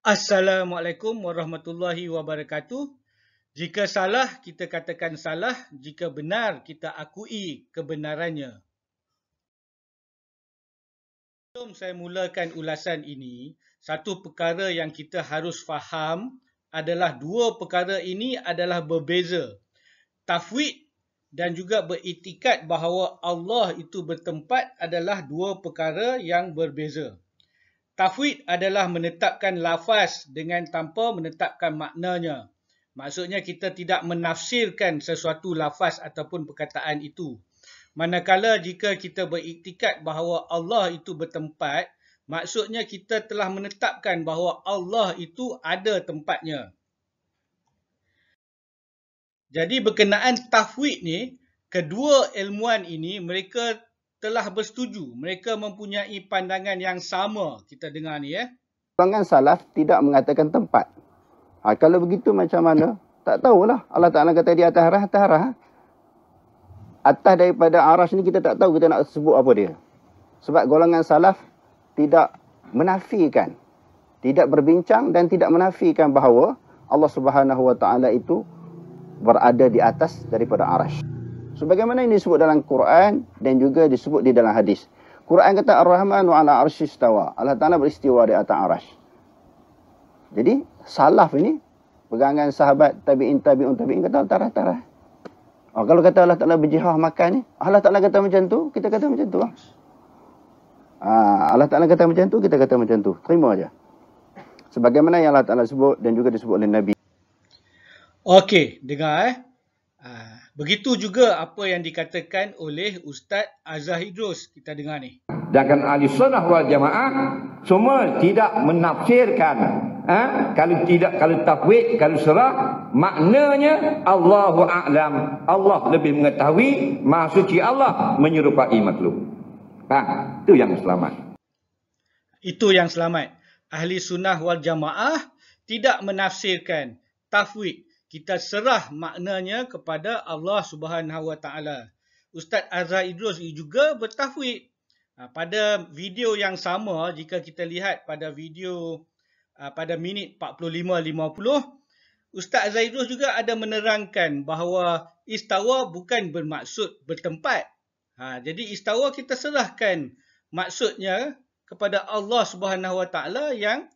Assalamualaikum warahmatullahi wabarakatuh. Jika salah, kita katakan salah. Jika benar, kita akui kebenarannya. Sebelum saya mulakan ulasan ini, satu perkara yang kita harus faham adalah dua perkara ini adalah berbeza. Tafwid dan juga beritikat bahawa Allah itu bertempat adalah dua perkara yang berbeza. Tafwid adalah menetapkan lafaz dengan tanpa menetapkan maknanya. Maksudnya kita tidak menafsirkan sesuatu lafaz ataupun perkataan itu. Manakala jika kita beriktikat bahawa Allah itu bertempat, maksudnya kita telah menetapkan bahawa Allah itu ada tempatnya. Jadi berkenaan tafwid ni, kedua ilmuan ini mereka telah bersetuju. Mereka mempunyai pandangan yang sama. Kita dengar ni ya. Pandangan salaf tidak mengatakan tempat. Ha, kalau begitu macam mana? Tak tahulah. Allah Ta'ala kata di atas arah, atas arah. Atas daripada arah ni kita tak tahu kita nak sebut apa dia. Sebab golongan salaf tidak menafikan. Tidak berbincang dan tidak menafikan bahawa Allah Subhanahu Wa Ta'ala itu berada di atas daripada arah. Sebagaimana ini disebut dalam Quran dan juga disebut di dalam hadis. Quran kata Ar-Rahman wa ala arsyistawa. Allah Ta'ala beristiwa di atas arash. Jadi salaf ini pegangan sahabat tabi'in tabi'un tabi'in kata tarah tarah. Oh, kalau kata Allah Ta'ala berjihad makan ni. Allah Ta'ala kata macam tu, kita kata macam tu lah. Allah Ta'ala kata macam tu, kita kata macam tu. Terima aja. Sebagaimana yang Allah Ta'ala sebut dan juga disebut oleh Nabi. Okey, dengar eh. Uh... Begitu juga apa yang dikatakan oleh Ustaz Azhar Idrus kita dengar ni. Sedangkan ahli sunnah wal jamaah semua tidak menafsirkan ha? kalau tidak kalau tafwid kalau serah maknanya Allahu a'lam Allah lebih mengetahui maha suci Allah menyerupai makhluk. Ha? itu yang selamat. Itu yang selamat. Ahli sunnah wal jamaah tidak menafsirkan tafwid kita serah maknanya kepada Allah Subhanahu Wa Taala. Ustaz Azhar Idrus juga bertafwid ha, pada video yang sama jika kita lihat pada video ha, pada minit 45.50 Ustaz Zaidus juga ada menerangkan bahawa istawa bukan bermaksud bertempat. Ha, jadi istawa kita serahkan maksudnya kepada Allah Subhanahu Wa Taala yang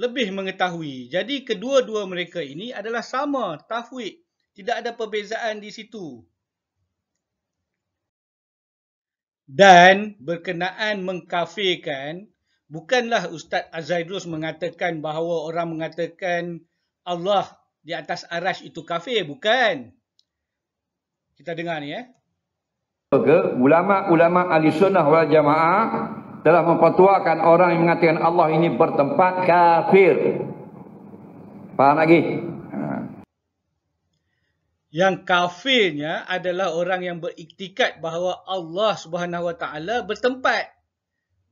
lebih mengetahui. Jadi kedua-dua mereka ini adalah sama tafwid. Tidak ada perbezaan di situ. Dan berkenaan mengkafirkan, bukanlah Ustaz Azairus mengatakan bahawa orang mengatakan Allah di atas aras itu kafir. Bukan. Kita dengar ni ya. Ulama-ulama ahli sunnah wal jamaah telah memfatwakan orang yang mengatakan Allah ini bertempat kafir. Faham lagi? Ha. Yang kafirnya adalah orang yang beriktikat bahawa Allah Subhanahu Wa Taala bertempat.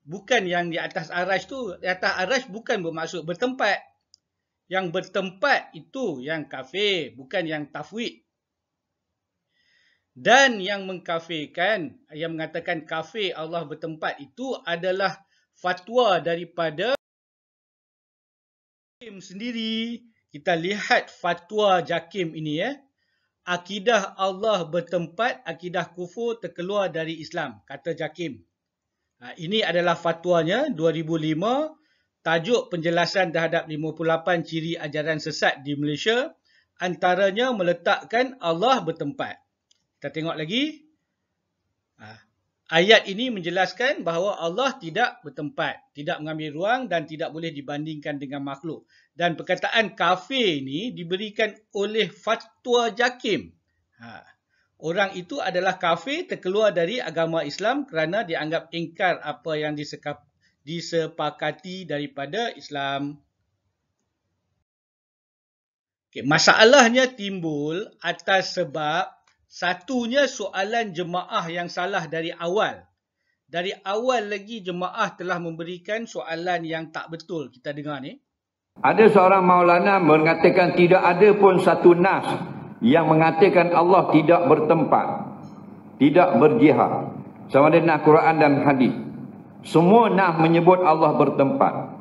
Bukan yang di atas aras tu. Di atas aras bukan bermaksud bertempat. Yang bertempat itu yang kafir. Bukan yang tafwid dan yang mengkafirkan yang mengatakan kafir Allah bertempat itu adalah fatwa daripada Jakim sendiri kita lihat fatwa Jakim ini ya eh. akidah Allah bertempat akidah kufur terkeluar dari Islam kata Jakim ha, ini adalah fatwanya 2005 tajuk penjelasan terhadap 58 ciri ajaran sesat di Malaysia antaranya meletakkan Allah bertempat kita tengok lagi. Ha. Ayat ini menjelaskan bahawa Allah tidak bertempat. Tidak mengambil ruang dan tidak boleh dibandingkan dengan makhluk. Dan perkataan kafir ini diberikan oleh fatwa jakim. Ha. Orang itu adalah kafir terkeluar dari agama Islam kerana dianggap ingkar apa yang disepakati daripada Islam. Okay, masalahnya timbul atas sebab Satunya soalan jemaah yang salah dari awal. Dari awal lagi jemaah telah memberikan soalan yang tak betul kita dengar ni. Ada seorang maulana mengatakan tidak ada pun satu nas yang mengatakan Allah tidak bertempat. Tidak berjihad. Sama ada nas Quran dan hadis. Semua nas menyebut Allah bertempat.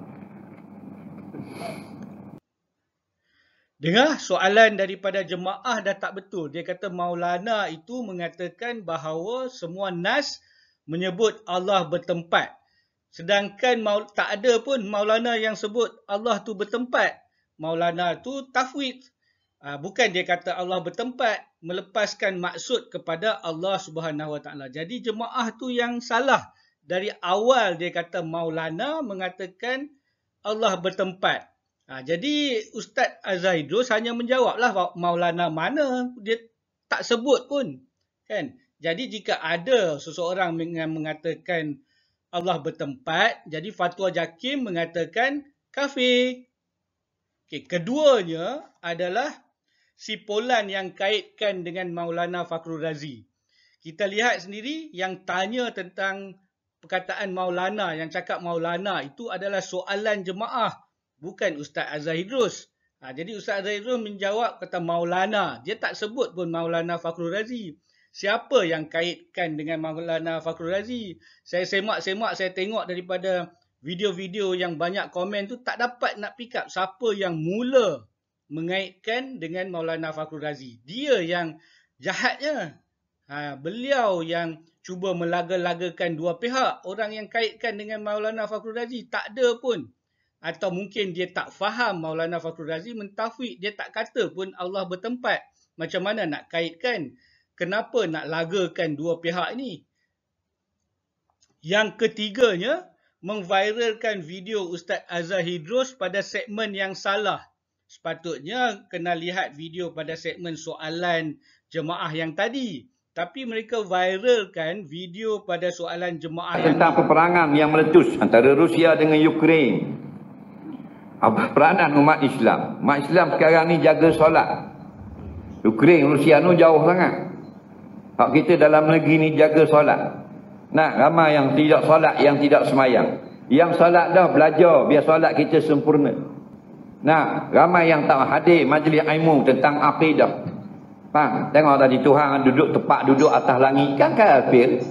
Dengar soalan daripada jemaah dah tak betul. Dia kata Maulana itu mengatakan bahawa semua Nas menyebut Allah bertempat. Sedangkan Maul tak ada pun Maulana yang sebut Allah tu bertempat. Maulana tu tafwid. Ah, bukan dia kata Allah bertempat melepaskan maksud kepada Allah Subhanahu Wa Taala. Jadi jemaah tu yang salah. Dari awal dia kata Maulana mengatakan Allah bertempat. Ha, jadi Ustaz Azhaidrus hanya menjawablah Maulana mana dia tak sebut pun. Kan? Jadi jika ada seseorang mengatakan Allah bertempat, jadi Fatwa Jakim mengatakan kafir. Okay, keduanya adalah si Polan yang kaitkan dengan Maulana Fakhrul Razi. Kita lihat sendiri yang tanya tentang perkataan Maulana, yang cakap Maulana itu adalah soalan jemaah bukan Ustaz Azhar Ha, jadi Ustaz Azhar menjawab kata Maulana. Dia tak sebut pun Maulana Fakhrul Razi. Siapa yang kaitkan dengan Maulana Fakhrul Razi? Saya semak-semak, saya tengok daripada video-video yang banyak komen tu tak dapat nak pick up siapa yang mula mengaitkan dengan Maulana Fakhrul Razi. Dia yang jahatnya. Ha, beliau yang cuba melaga-lagakan dua pihak. Orang yang kaitkan dengan Maulana Fakhrul Razi tak ada pun atau mungkin dia tak faham Maulana Fakhrul Razi mentafwid dia tak kata pun Allah bertempat macam mana nak kaitkan kenapa nak lagakan dua pihak ini yang ketiganya mengviralkan video Ustaz Azhar Hidros pada segmen yang salah sepatutnya kena lihat video pada segmen soalan jemaah yang tadi tapi mereka viralkan video pada soalan jemaah tentang peperangan yang meletus antara Rusia dengan Ukraine apa peranan umat Islam. Umat Islam sekarang ni jaga solat. Ukraine, Rusia ni jauh sangat. Hak kita dalam negeri ni jaga solat. Nah, ramai yang tidak solat, yang tidak semayang. Yang solat dah belajar biar solat kita sempurna. Nah, ramai yang tak hadir majlis ilmu tentang akidah. Faham? Tengok tadi Tuhan duduk tepat duduk atas langit kan kafir.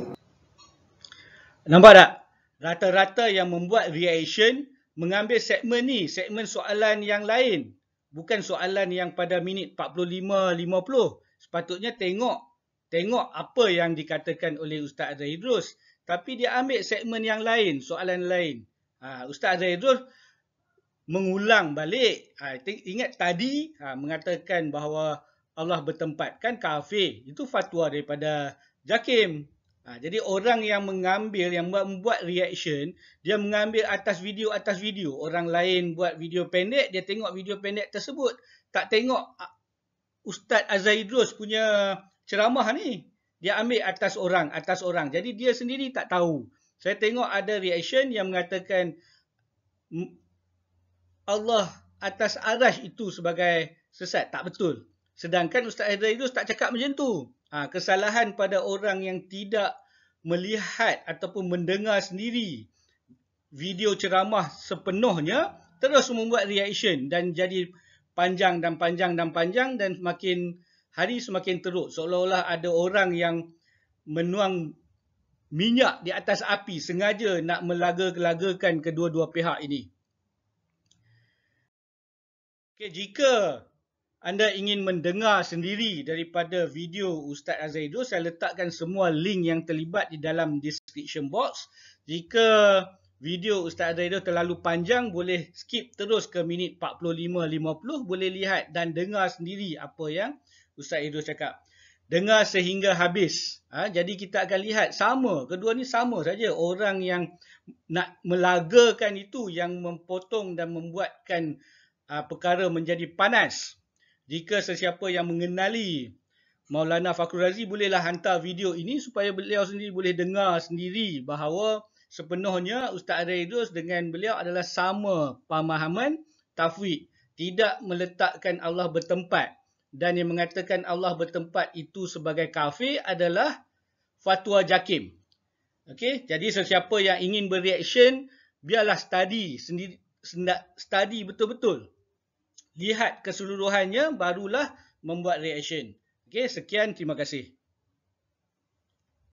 Nampak tak? Rata-rata yang membuat reaction mengambil segmen ni, segmen soalan yang lain. Bukan soalan yang pada minit 45-50. Sepatutnya tengok tengok apa yang dikatakan oleh Ustaz Zahidrus. Tapi dia ambil segmen yang lain, soalan lain. Ha, Ustaz Zahidrus mengulang balik. Ha, ingat tadi ha, mengatakan bahawa Allah bertempatkan kafir. Itu fatwa daripada Jakim. Ha, jadi orang yang mengambil, yang buat, buat reaction, dia mengambil atas video, atas video. Orang lain buat video pendek, dia tengok video pendek tersebut. Tak tengok Ustaz Azaidros punya ceramah ni. Dia ambil atas orang, atas orang. Jadi dia sendiri tak tahu. Saya tengok ada reaction yang mengatakan Allah atas arash itu sebagai sesat. Tak betul. Sedangkan Ustaz Azaidros tak cakap macam tu ha, kesalahan pada orang yang tidak melihat ataupun mendengar sendiri video ceramah sepenuhnya terus membuat reaction dan jadi panjang dan panjang dan panjang dan semakin hari semakin teruk seolah-olah ada orang yang menuang minyak di atas api sengaja nak melaga-lagakan kedua-dua pihak ini. Okay, jika anda ingin mendengar sendiri daripada video Ustaz Azaidul, saya letakkan semua link yang terlibat di dalam description box. Jika video Ustaz Azaidul terlalu panjang, boleh skip terus ke minit 45-50, boleh lihat dan dengar sendiri apa yang Ustaz Azaidul cakap. Dengar sehingga habis. Ha, jadi kita akan lihat sama, kedua ni sama saja. Orang yang nak melagakan itu, yang mempotong dan membuatkan uh, perkara menjadi panas. Jika sesiapa yang mengenali Maulana Fakhrul Razi bolehlah hantar video ini supaya beliau sendiri boleh dengar sendiri bahawa sepenuhnya Ustaz Redus dengan beliau adalah sama pemahaman tafwid. Tidak meletakkan Allah bertempat. Dan yang mengatakan Allah bertempat itu sebagai kafir adalah fatwa jakim. Okay, jadi sesiapa yang ingin bereaksi, biarlah study sendiri, study betul-betul lihat keseluruhannya barulah membuat reaction. Okey, sekian terima kasih.